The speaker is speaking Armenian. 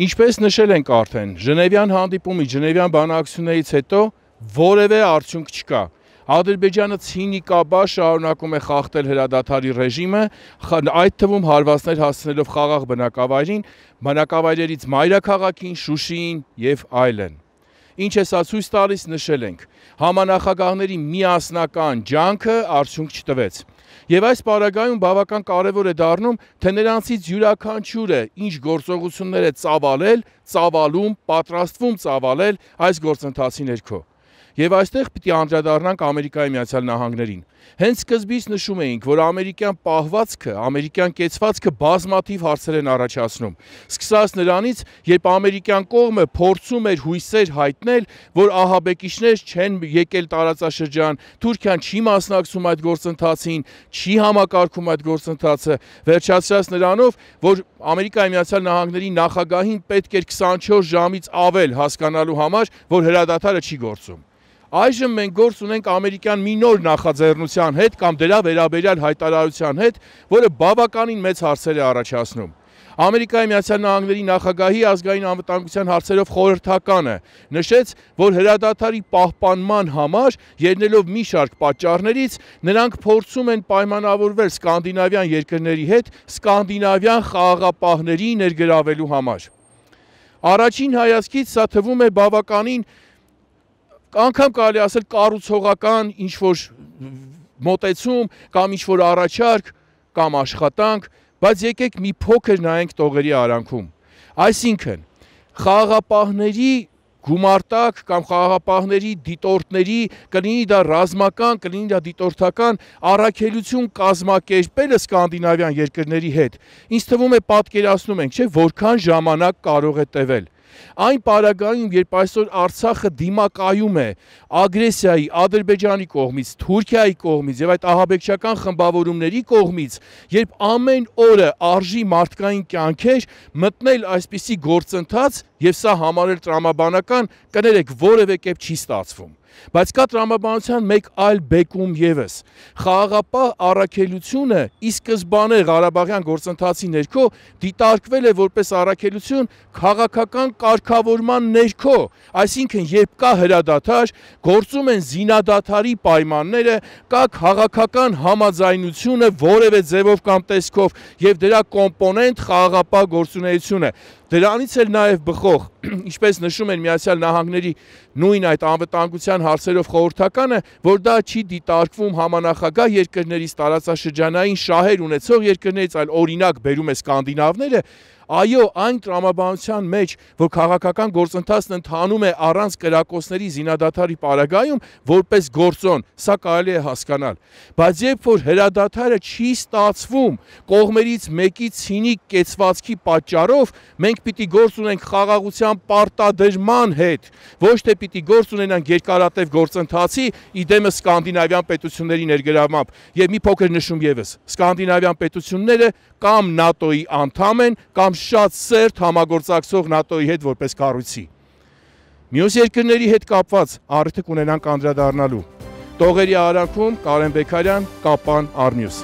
Ինչպես նշել ենք արդեն, Ժնևյան հանդիպումի, Ժնևյան բանակցություններից հետո որևէ արդյունք չկա։ Ադրբեջանը ցինիկաբար շարունակում է խախտել հրադադարի ռեժիմը, այդ թվում հարվածներ հասցնելով խաղաղ բնակավայրին, բնակավայրերից մայրաքաղաքին, Շուշիին եւ այլն։ Ինչ է սա ցույց տալիս, նշել ենք։ Համանախագահների միասնական ջանքը արդյունք չտվեց։ Եվ այս պարագայում բավական կարևոր է դառնում, թե նրանցից յուրաքանչյուրը ինչ գործողություններ է ծավալել, ծավալում, պատրաստվում ծավալել այս գործընթացի ներքո։ Եվ այստեղ պիտի անդրադառնանք Ամերիկայի Միացյալ Նահանգներին։ Հենց սկզբից նշում էինք, որ ամերիկյան պահվածքը, ամերիկյան կեցվածքը բազմաթիվ հարցեր են առաջացնում։ Սկսած նրանից, երբ ամերիկյան կողմը փորձում էր հույսեր հայտնել, որ ահաբեկիչներ չեն եկել տարածաշրջան, Թուրքիան չի մասնակցում այդ գործընթացին, չի համակարգում այդ գործընթացը, վերջացած նրանով, որ Ամերիկայի Միացյալ Նահանգների նախագահին պետք էր 24 ժամից ավել հասկանալու համար, որ հրադադարը չի գործում։ Այժմ մենք գործ ունենք ամերիկյան մի նոր նախաձեռնության հետ կամ դրա վերաբերյալ հայտարարության հետ, որը բավականին մեծ հարցեր է առաջացնում։ Ամերիկայի Միացյալ Նահանգների նախագահի ազգային անվտանգության հարցերով խորհրդականը նշեց, որ հրադադարի պահպանման համար ելնելով մի շարք պատճառներից նրանք փորձում են պայմանավորվել սկանդինավյան երկրների հետ սկանդինավյան խաղաղապահների ներգրավելու համար։ Առաջին հայացքից սա թվում է բավականին անգամ կարելի ասել կառուցողական ինչ որ մոտեցում կամ ինչ որ առաջարկ կամ աշխատանք, բայց եկեք մի փոքր նայենք տողերի արանքում։ Այսինքն խաղաղապահների գումարտակ կամ խաղաղապահների դիտորդների կլինի դա ռազմական, կլինի դա դիտորդական առաքելություն կազմակերպելը սկանդինավյան երկրների հետ։ Ինչ թվում է պատկերացնում ենք, չէ, որքան ժամանակ կարող է տևել։ Այն պարագայում, երբ այսօր Արցախը դիմակայում է ագրեսիայի Ադրբեջանի կողմից, Թուրքիայի կողմից եւ այդ ահաբեկչական խմբավորումների կողմից, երբ ամեն օրը արժի մարդկային կյանքեր մտնել այսպիսի գործընթաց եւ սա համարել տրամաբանական, կներեք, որևէ կերպ չի ստացվում։ Բայց կա տրամաբանության մեկ այլ բեկում եւս։ Խաղաղապահ առաքելությունը ի սկզբանե Ղարաբաղյան գործընթացի ներքո դիտարկվել է որպես առաքելություն քաղաքական կարգավորման ներքո, այսինքն երբ կա հրադադար, գործում են զինադադարի պայմանները, կա քաղաքական համաձայնությունը որևէ ձևով կամ տեսքով եւ դրա կոմպոնենտ խաղաղապահ գործունեությունը։ Դրանից էլ նաև բխող, ինչպես նշում են Միացյալ Նահանգների նույն այդ անվտանգության հարցերով խորհրդականը, որ դա չի դիտարկվում համանախագահ երկրներից տարածաշրջանային շահեր ունեցող երկրներից, այլ օրինակ բերում է սկանդինավները, Այո, այն տրամաբանության մեջ, որ քաղաքական գործընթացն ընթանում է առանց կրակոցների զինադատարի պարագայում, որպես գործոն, սա կարելի է հասկանալ։ Բայց երբ որ հրադադարը չի ստացվում կողմերից մեկի ցինիկ կեցվածքի պատճառով, մենք պիտի գործ ունենք խաղաղության պարտադրման հետ, ոչ թե պիտի գործ ունենանք երկարատև գործընթացի իդեմը սկանդինավյան պետությունների ներգրավմամբ։ Եվ մի փոքր նշում եւս, սկանդինավյան պետությունները կամ ՆԱՏՕ-ի անդամ են, կամ շատ սերտ համագործակցող ՆԱՏՕ-ի հետ որպես կառույցի։ Մյուս երկրների հետ կապված առիթը կունենանք անդրադառնալու։ Տողերի արարքում Կարեն Բեկարյան, Կապան Արմյուս։